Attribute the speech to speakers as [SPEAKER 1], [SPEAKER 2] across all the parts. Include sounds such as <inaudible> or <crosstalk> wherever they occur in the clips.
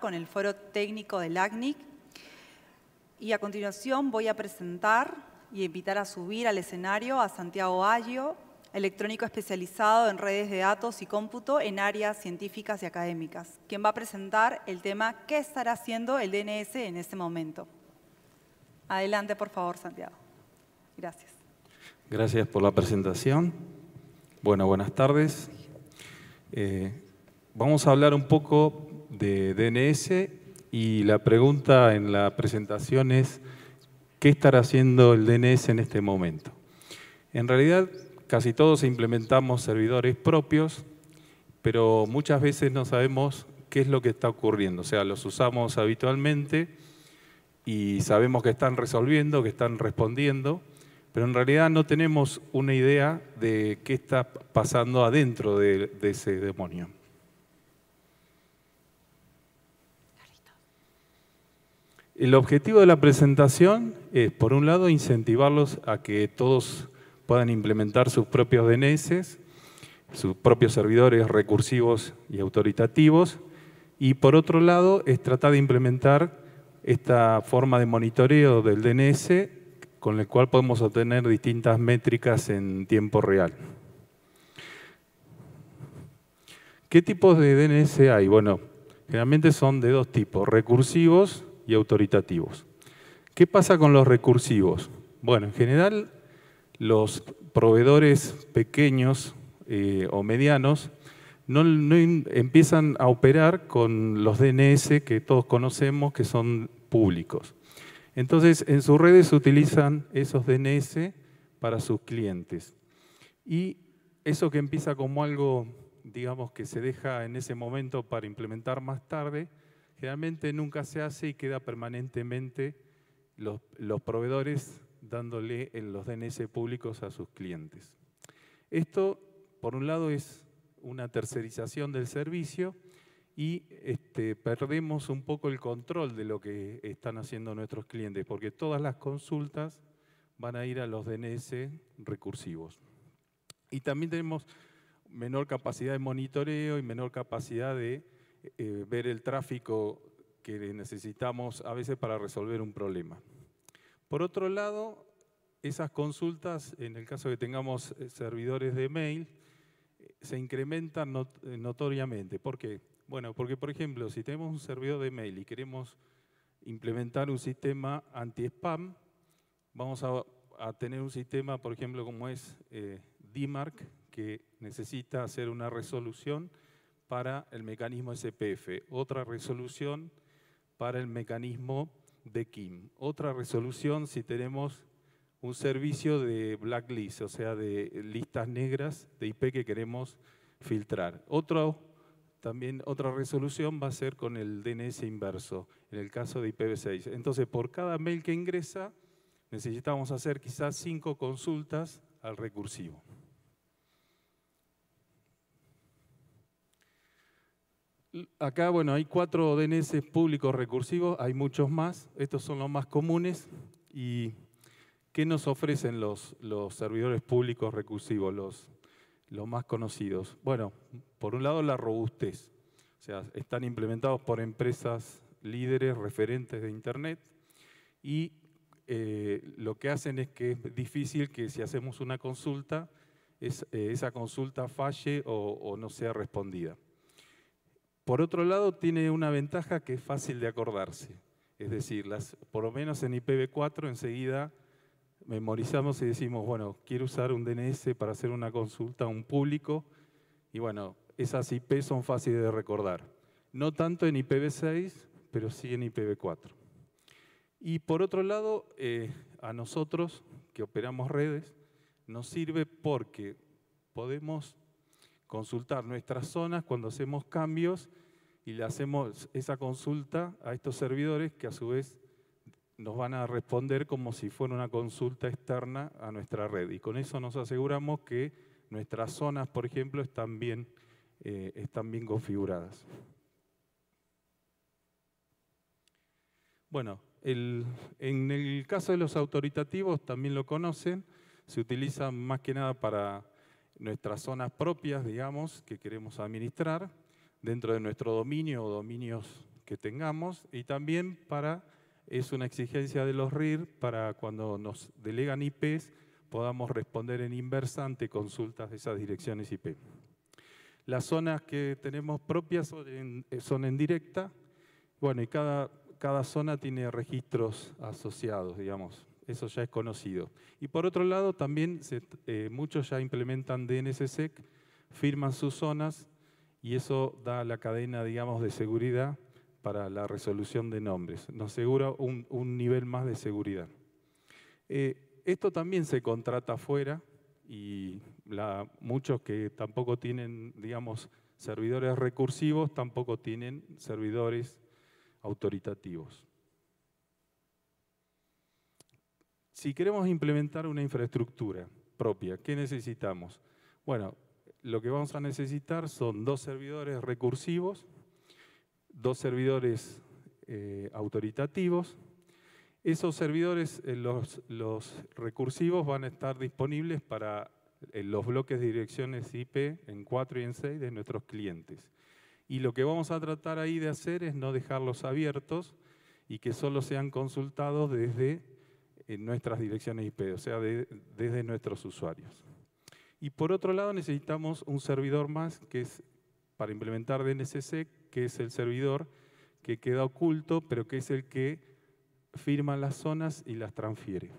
[SPEAKER 1] con el foro técnico del ACNIC. Y a continuación voy a presentar y invitar a subir al escenario a Santiago Ayo, electrónico especializado en redes de datos y cómputo en áreas científicas y académicas, quien va a presentar el tema ¿Qué estará haciendo el DNS en este momento? Adelante, por favor, Santiago. Gracias. Gracias por la presentación. Bueno, buenas tardes. Eh, vamos a hablar un poco de DNS y la pregunta en la presentación es ¿qué estará haciendo el DNS en este momento? En realidad, casi todos implementamos servidores propios, pero muchas veces no sabemos qué es lo que está ocurriendo. O sea, los usamos habitualmente y sabemos que están resolviendo, que están respondiendo, pero en realidad no tenemos una idea de qué está pasando adentro de, ese demonio. El objetivo de la presentación es, por un lado, incentivarlos a que todos puedan implementar sus propios DNS, sus propios servidores recursivos y autoritativos, y por otro lado, es tratar de implementar esta forma de monitoreo del DNS con el cual podemos obtener distintas métricas en tiempo real. ¿Qué tipos de DNS hay? Bueno, generalmente son de dos tipos, recursivos y autoritativos. ¿Qué pasa con los recursivos? Bueno, en general los proveedores pequeños eh, o medianos no, no, empiezan a operar con los DNS que todos conocemos que son públicos. Entonces, en sus redes utilizan esos DNS para sus clientes. Y eso que empieza como algo, digamos, que se deja en ese momento para implementar más tarde, Generalmente nunca se hace y queda permanentemente los, proveedores dándole en eh, los DNS públicos a sus clientes. Esto, por un lado, es una tercerización del servicio y este, perdemos un poco el control de lo que están haciendo nuestros clientes, porque todas las consultas van a ir a los DNS recursivos. Y también tenemos menor capacidad de monitoreo y menor capacidad de eh, ver el tráfico que necesitamos a veces para resolver un problema. Por otro lado, esas consultas, en el caso que tengamos eh, servidores de mail, eh, se incrementan notoriamente. ¿Por qué? Bueno, porque por ejemplo, si tenemos un servidor de mail y queremos implementar un sistema anti-spam, vamos a, tener un sistema, por ejemplo, como es DMARC, que necesita hacer una resolución para el mecanismo SPF, otra resolución para el mecanismo de KIM, otra resolución si tenemos un servicio de blacklist, o sea, de listas negras de IP que queremos filtrar. Otro, también otra resolución va a ser con el DNS inverso, en el caso de IPv6. Entonces, por cada mail que ingresa, necesitamos hacer quizás cinco consultas al recursivo. Acá, bueno, hay cuatro DNS públicos recursivos, hay muchos más, estos son los más comunes. ¿Y qué nos ofrecen los, servidores públicos recursivos, los, más conocidos? Bueno, por un lado la robustez, o sea, están implementados por empresas líderes, referentes de Internet, y eh, lo que hacen es que es difícil que si hacemos una consulta, eh, esa consulta falle o no sea respondida. Por otro lado, tiene una ventaja que es fácil de acordarse. Es decir, las, por lo menos en IPv4 enseguida memorizamos y decimos, bueno, quiero usar un DNS para hacer una consulta a un público. Y bueno, esas IP son fáciles de recordar. No tanto en IPv6, pero sí en IPv4. Y por otro lado, eh, a nosotros que operamos redes, nos sirve porque podemos consultar nuestras zonas cuando hacemos cambios y le hacemos esa consulta a estos servidores que a su vez nos van a responder como si fuera una consulta externa a nuestra red. Y con eso nos aseguramos que nuestras zonas, por ejemplo, están bien, eh, están bien configuradas. Bueno, en el caso de los autoritativos, también lo conocen, se utilizan más que nada para nuestras zonas propias, digamos, que queremos administrar dentro de nuestro dominio o dominios que tengamos y también para, es una exigencia de los RIR para cuando nos delegan IPs podamos responder en inversa ante consultas de esas direcciones IP. Las zonas que tenemos propias son en, directa, bueno, y cada, cada zona tiene registros asociados, digamos eso ya es conocido. Y por otro lado, también eh, muchos ya implementan DNSSEC, firman sus zonas y eso da la cadena, digamos, de seguridad para la resolución de nombres. Nos asegura un, nivel más de seguridad. Eh, esto también se contrata afuera y la, muchos que tampoco tienen, digamos, servidores recursivos, tampoco tienen servidores autoritativos. Si queremos implementar una infraestructura propia, ¿qué necesitamos? Bueno, lo que vamos a necesitar son dos servidores recursivos, dos servidores eh, autoritativos. Esos servidores, eh, los, recursivos, van a estar disponibles para eh, los bloques de direcciones IP en 4 y en 6 de nuestros clientes. Y lo que vamos a tratar ahí de hacer es no dejarlos abiertos y que solo sean consultados desde en nuestras direcciones IP, o sea, desde nuestros usuarios. Y por otro lado necesitamos un servidor más que es para implementar DNSSEC, que es el servidor que queda oculto, pero que es el que firma las zonas y las transfiere.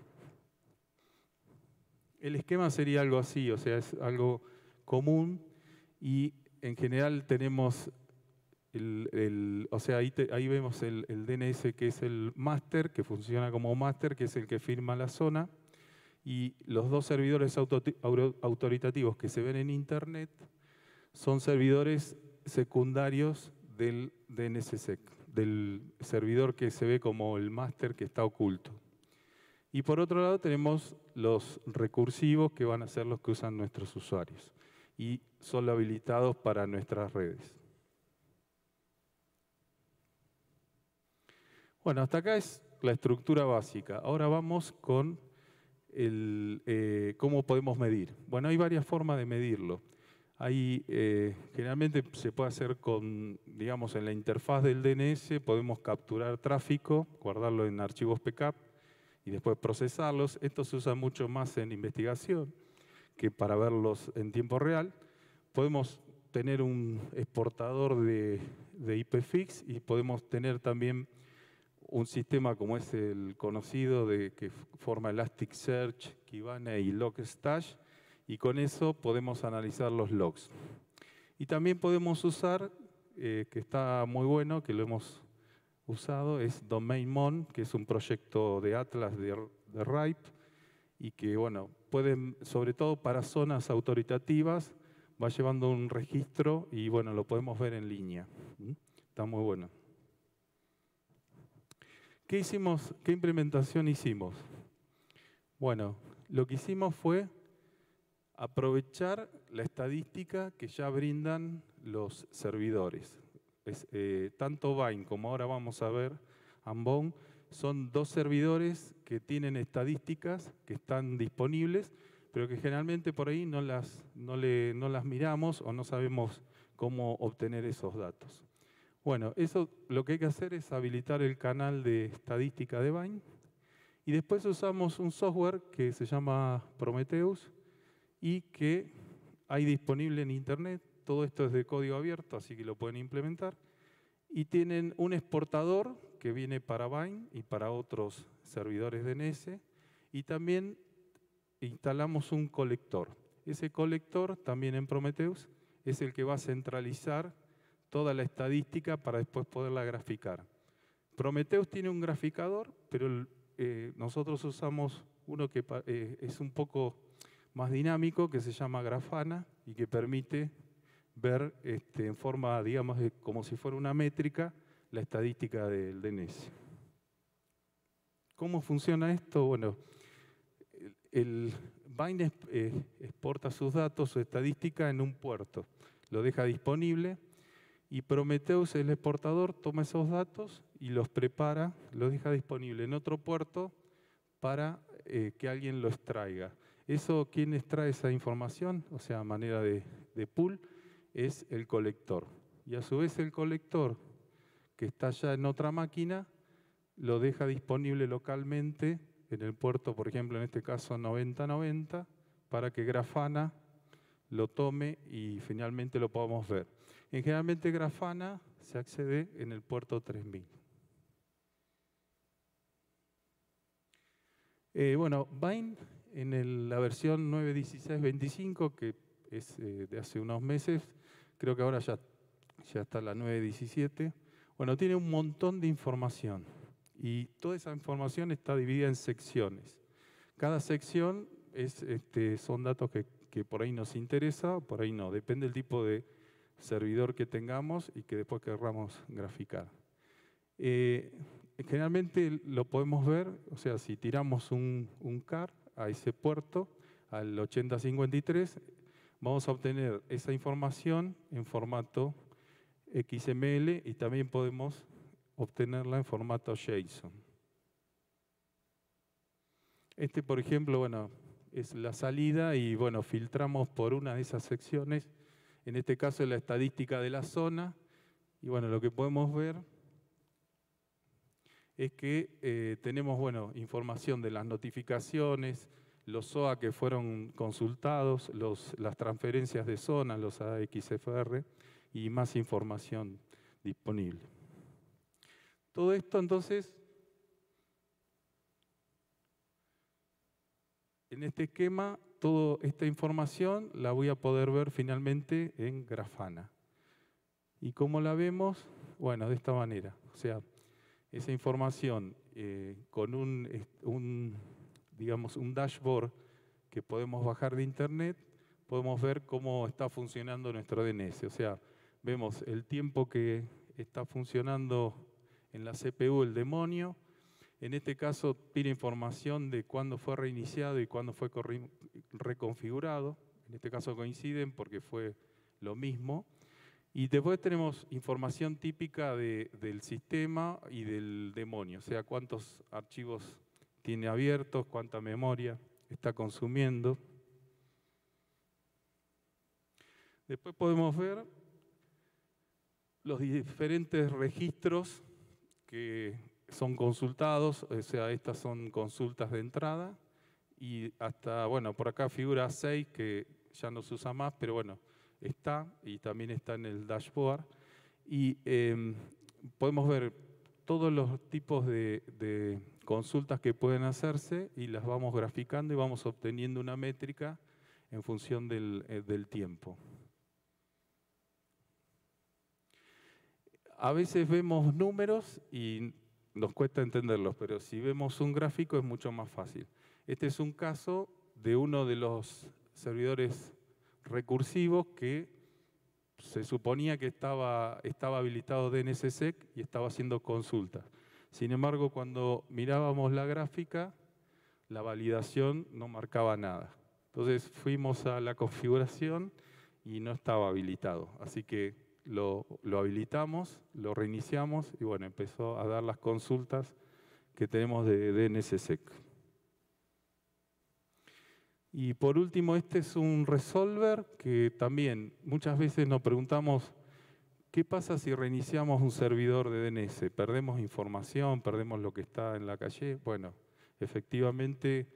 [SPEAKER 1] El esquema sería algo así, o sea, es algo común y en general tenemos o sea, ahí, vemos el, DNS que es el máster, que funciona como master, que es el que firma la zona, y los dos servidores autoritativos que se ven en Internet son servidores secundarios del DNSSEC, del servidor que se ve como el máster que está oculto. Y por otro lado tenemos los recursivos que van a ser los que usan nuestros usuarios y son habilitados para nuestras redes. Bueno, hasta acá es la estructura básica. Ahora vamos con el, eh, cómo podemos medir. Bueno, hay varias formas de medirlo. Hay, eh, generalmente se puede hacer con, digamos, en la interfaz del DNS, podemos capturar tráfico, guardarlo en archivos PCAP y después procesarlos. Esto se usa mucho más en investigación que para verlos en tiempo real. Podemos tener un exportador de, de IPFix y podemos tener también un sistema como es el conocido de, que forma Elasticsearch, Kibana y Logstash, y con eso podemos analizar los logs. Y también podemos usar, eh, que está muy bueno, que lo hemos usado, es DomainMon, que es un proyecto de Atlas de, de RIPE, y que, bueno, pueden, sobre todo para zonas autoritativas, va llevando un registro y, bueno, lo podemos ver en línea. ¿Mm? Está muy bueno. ¿Qué hicimos? ¿Qué implementación hicimos? Bueno, lo que hicimos fue aprovechar la estadística que ya brindan los servidores. Eh, tanto Vine como ahora vamos a ver Ambon son dos servidores que tienen estadísticas que están disponibles, pero que generalmente por ahí no las, no las miramos o no sabemos cómo obtener esos datos. Bueno, eso lo que hay que hacer es habilitar el canal de estadística de Vine y después usamos un software que se llama Prometheus y que hay disponible en Internet. Todo esto es de código abierto, así que lo pueden implementar. Y tienen un exportador que viene para Vine y para otros servidores de NS Y también instalamos un colector. Ese colector, también en Prometheus, es el que va a centralizar toda la estadística para después poderla graficar. Prometheus tiene un graficador, pero eh, nosotros usamos uno que eh, es un poco más dinámico, que se llama Grafana y que permite ver este, en forma, digamos, como si fuera una métrica, la estadística del DNS. ¿Cómo funciona esto? Bueno, el Vine eh, exporta sus datos, su estadística en un puerto, lo deja disponible y Prometheus, el exportador, toma esos datos y los prepara, los deja disponible en otro puerto para eh, que alguien los traiga. Eso, ¿quién extrae esa información? O sea, manera de, de pool, es el colector. Y a su vez el colector, que está ya en otra máquina, lo deja disponible localmente en el puerto, por ejemplo, en este caso 9090, para que Grafana lo tome y finalmente lo podamos ver. En generalmente Grafana se accede en el puerto 3000. Eh, bueno, Vine en la versión 9.16.25, que es eh, de hace unos meses, creo que ahora ya, ya está la 9.17, bueno, tiene un montón de información y toda esa información está dividida en secciones. Cada sección es, este, son datos que que por ahí nos interesa, por ahí no. Depende del tipo de servidor que tengamos y que después querramos graficar. Eh, generalmente lo podemos ver, o sea, si tiramos un, un CAR a ese puerto, al 8053, vamos a obtener esa información en formato XML y también podemos obtenerla en formato JSON. Este, por ejemplo, bueno, es la salida y bueno, filtramos por una de esas secciones, en este caso la estadística de la zona, y bueno, lo que podemos ver es que eh, tenemos bueno, información de las notificaciones, los SOA que fueron consultados, los, las transferencias de zona, los AXFR, y más información disponible. Todo esto entonces En este esquema, toda esta información la voy a poder ver finalmente en Grafana. ¿Y cómo la vemos? Bueno, de esta manera. O sea, esa información eh, con un, digamos, un dashboard que podemos bajar de Internet, podemos ver cómo está funcionando nuestro DNS. O sea, vemos el tiempo que está funcionando en la CPU el demonio, en este caso pide información de cuándo fue reiniciado y cuándo fue reconfigurado. En este caso coinciden porque fue lo mismo. Y después tenemos información típica del sistema y del demonio, o sea, cuántos archivos tiene abiertos, cuánta memoria está consumiendo. Después podemos ver los diferentes registros que son consultados, o sea, estas son consultas de entrada y hasta, bueno, por acá figura 6 que ya no se usa más, pero bueno, está y también está en el dashboard. Y em, podemos ver todos los tipos de, consultas que pueden hacerse y las vamos graficando y vamos obteniendo una métrica en función del, eh, tiempo. A veces vemos números y nos cuesta entenderlos, pero si vemos un gráfico es mucho más fácil. Este es un caso de uno de los servidores recursivos que se suponía que estaba, estaba habilitado DNSSEC y estaba haciendo consultas. Sin embargo, cuando mirábamos la gráfica, la validación no marcaba nada. Entonces fuimos a la configuración y no estaba habilitado. Así que lo, habilitamos, lo reiniciamos y bueno, empezó a dar las consultas que tenemos de DNSSEC. Y por último, este es un resolver que también muchas veces nos preguntamos, ¿qué pasa si reiniciamos un servidor de DNS? E ¿Perdemos información? ¿Perdemos lo que está en la calle? Bueno, efectivamente,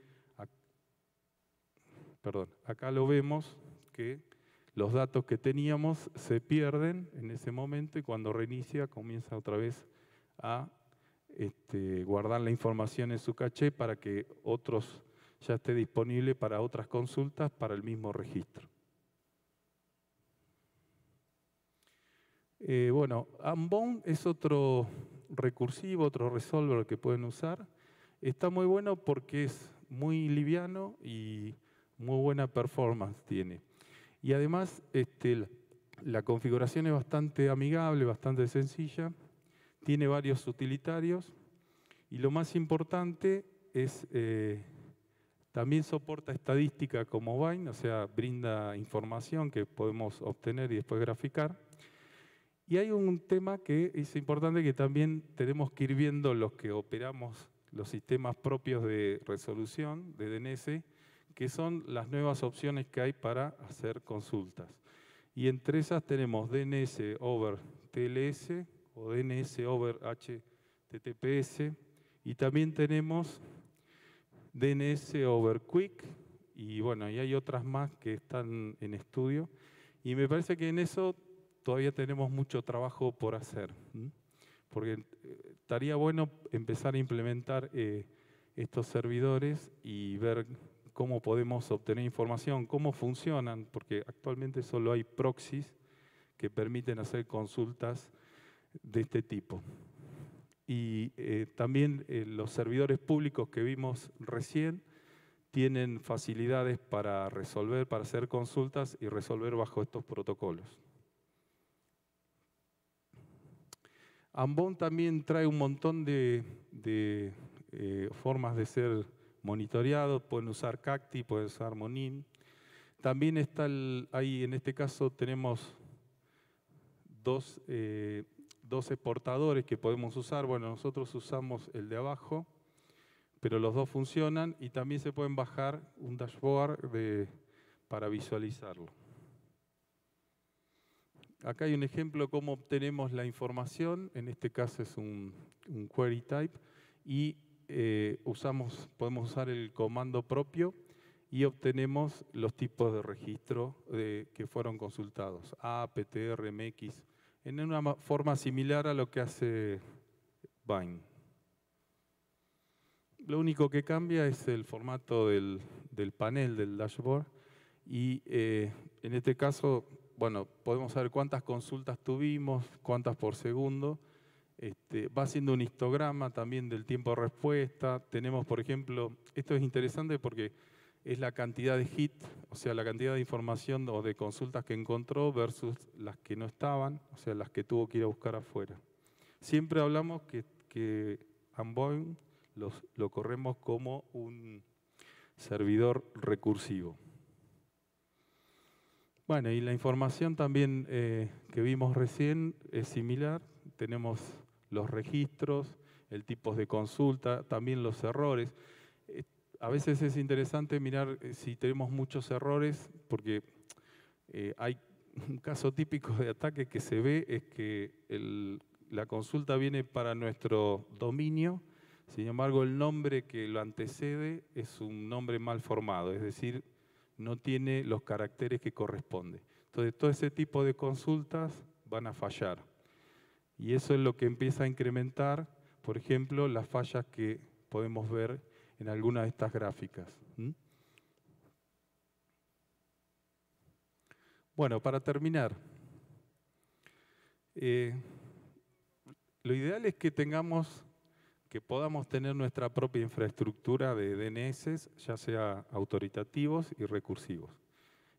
[SPEAKER 1] perdón, acá lo vemos que los datos que teníamos se pierden en ese momento y cuando reinicia comienza otra vez a este, guardar la información en su caché para que otros ya esté disponible para otras consultas para el mismo registro. Eh, bueno, Ambon es otro recursivo, otro resolver que pueden usar. Está muy bueno porque es muy liviano y muy buena performance tiene. Y además este, la configuración es bastante amigable, bastante sencilla, tiene varios utilitarios y lo más importante es eh, también soporta estadística como Vine, o sea, brinda información que podemos obtener y después graficar. Y hay un tema que es importante que también tenemos que ir viendo los que operamos los sistemas propios de resolución de DNS, que son las nuevas opciones que hay para hacer consultas. Y entre esas tenemos DNS over TLS o DNS over HTTPS y también tenemos DNS over Quick y bueno, y hay otras más que están en estudio y me parece que en eso todavía tenemos mucho trabajo por hacer, porque eh, estaría bueno empezar a implementar eh, estos servidores y ver cómo podemos obtener información, cómo funcionan, porque actualmente solo hay proxies que permiten hacer consultas de este tipo. Y eh, también eh, los servidores públicos que vimos recién tienen facilidades para resolver, para hacer consultas y resolver bajo estos protocolos. Ambon también trae un montón de, eh, formas de ser monitoreado, pueden usar CACTI, pueden usar MONIN. También está ahí, en este caso tenemos eh, dos, exportadores que podemos usar. Bueno, nosotros usamos el de abajo, pero los dos funcionan y también se pueden bajar un dashboard para visualizarlo. Acá hay un ejemplo de cómo obtenemos la información, en este caso es un, un query type, y eh, podemos usar el comando propio y obtenemos los tipos de registro eh, que fueron consultados, A, PTR, MX, en una forma similar a lo que hace Vine. Lo único que cambia es el formato del, panel, del dashboard, y eh, en este caso, bueno, podemos saber cuántas consultas tuvimos, cuántas por segundo, este, va haciendo un histograma también del tiempo de respuesta. Tenemos, por ejemplo, esto es interesante porque es la cantidad de hit, o sea, la cantidad de información o de consultas que encontró versus las que no estaban, o sea, las que tuvo que ir a buscar afuera. Siempre hablamos que, que lo corremos como un servidor recursivo. Bueno, y la información también eh, que vimos recién es similar. Tenemos los registros, el tipo de consulta, también los errores. Eh, a veces es interesante mirar eh, si tenemos muchos errores, porque eh, hay <laughs> un caso típico de ataque que se ve es que la consulta viene para nuestro dominio, sin embargo el nombre que lo antecede es un nombre mal formado, es decir, no tiene los caracteres que corresponde. Entonces todo ese tipo de consultas van a fallar. Y eso es lo que empieza a incrementar, por ejemplo, las fallas que podemos ver en alguna de estas gráficas. Bueno, para terminar, eh, lo ideal es que tengamos, que podamos tener nuestra propia infraestructura de DNS, ya sea autoritativos y recursivos.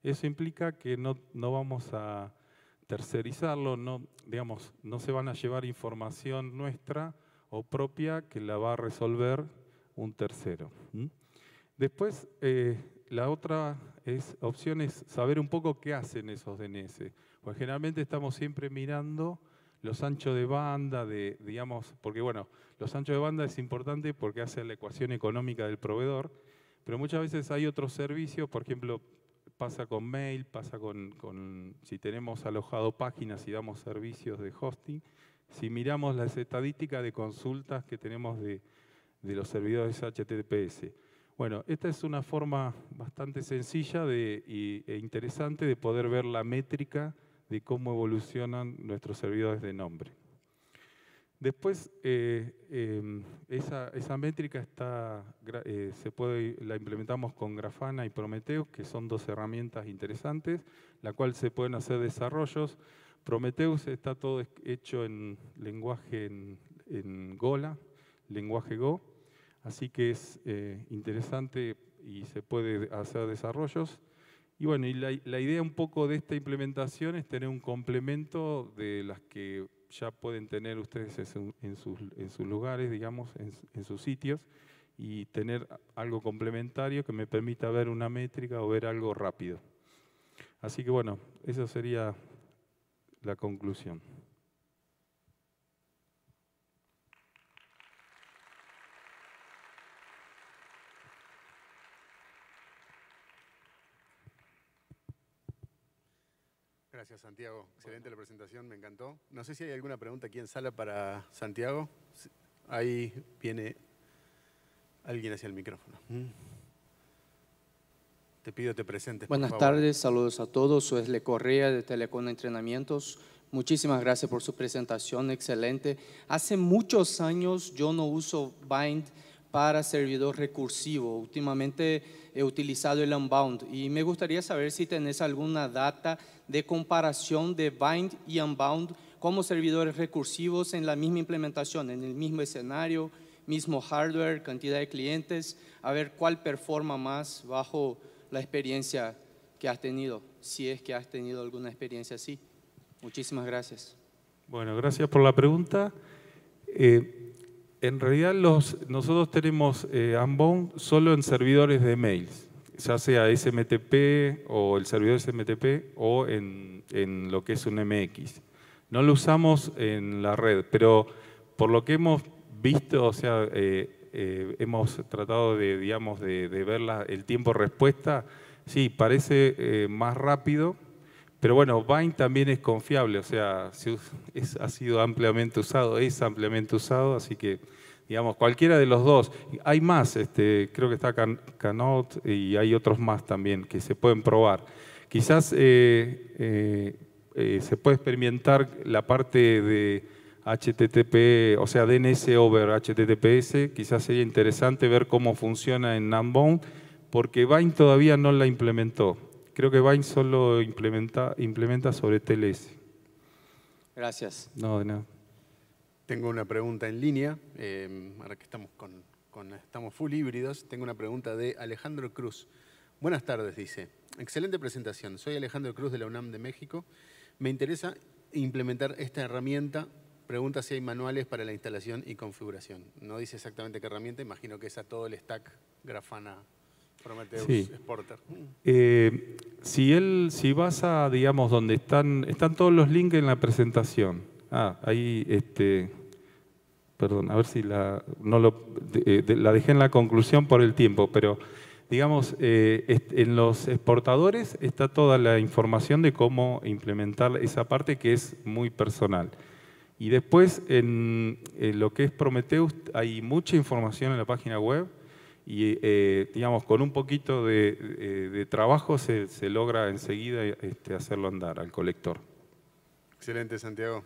[SPEAKER 1] Eso implica que no vamos a tercerizarlo, no, digamos, no se van a llevar información nuestra o propia que la va a resolver un tercero. Después, eh, la otra es, opción es saber un poco qué hacen esos DNS. Pues generalmente estamos siempre mirando los anchos de banda, de, digamos, porque bueno, los anchos de banda es importante porque hace la ecuación económica del proveedor, pero muchas veces hay otros servicios, por ejemplo, pasa con mail, pasa con, si tenemos alojado páginas y damos servicios de hosting. Si miramos las estadísticas de consultas que tenemos de, de los servidores HTTPS. Bueno, esta es una forma bastante sencilla de, e interesante de poder ver la métrica de cómo evolucionan nuestros servidores de nombre. Después, eh, em, esa, métrica está, eh, se puede, la implementamos con Grafana y Prometheus, que son dos herramientas interesantes, la cual se pueden hacer desarrollos. Prometheus está todo hecho en lenguaje en, Gola, lenguaje Go, así que es eh, interesante y se puede hacer desarrollos. Y bueno, y la idea un poco de esta implementación es tener un complemento de las que ya pueden tener ustedes en, sus, lugares, digamos, en, sus sitios, y tener algo complementario que me permita ver una métrica o ver algo rápido. Así que bueno, esa sería la conclusión. Gracias, Santiago. Excelente la presentación, me encantó. No sé si hay alguna pregunta aquí en sala para Santiago. Ahí viene alguien hacia el micrófono. Mm. Te pido que te presentes. Buenas tardes, saludos a todos. Soy Le Correa de Telecom Entrenamientos. Muchísimas gracias por su presentación, excelente. Hace muchos años yo no uso Bind para servidor recursivo. Últimamente he utilizado el Unbound y me gustaría saber si tenés alguna data de comparación de Bind y Unbound como servidores recursivos en la misma implementación, en el mismo escenario, mismo hardware, cantidad de clientes, a ver cuál performa más bajo la experiencia que has tenido, si es que has tenido alguna experiencia así. Muchísimas gracias. Bueno, gracias por la pregunta. Eh, en realidad los, nosotros tenemos eh, Unbound solo en servidores de mails, ya sea SMTP o el servidor SMTP o en, en, lo que es un MX. No lo usamos en la red, pero por lo que hemos visto, o sea, eh, eh, hemos tratado de, digamos, de, de ver el tiempo respuesta, sí, parece eh, más rápido, pero bueno, Vine también es confiable, o sea, ha sido ampliamente usado, es ampliamente usado, así que, digamos, cualquiera de los dos. Hay más, este, creo que está Canote y hay otros más también que se pueden probar. Quizás eh, eh, eh, se puede experimentar la parte de HTTP, o sea, DNS over HTTPS, quizás sería interesante ver cómo funciona en Numbound, porque Vine todavía no la implementó. Creo que Vine solo implementa, implementa sobre TLS. Gracias. No, de nada. Tengo una pregunta en línea, eh, ahora que estamos, con, con, estamos full híbridos. Tengo una pregunta de Alejandro Cruz. Buenas tardes, dice. Excelente presentación. Soy Alejandro Cruz de la UNAM de México. Me interesa implementar esta herramienta. Pregunta si hay manuales para la instalación y configuración. No dice exactamente qué herramienta, imagino que es a todo el stack Grafana Prometheus Exporter. Eh, si, él, si vas a, digamos, donde están, están todos los links en la presentación. Ah, ahí, este, perdón, a ver si la, no lo, eh, la dejé en la conclusión por el tiempo, pero digamos, eh, en los exportadores está toda la información de cómo implementar esa parte que es muy personal. Y después, en, en lo que es Prometheus, hay mucha información en la página web, y eh, digamos, con un poquito de, eh, trabajo se, logra enseguida este, hacerlo andar al colector. Excelente, Santiago.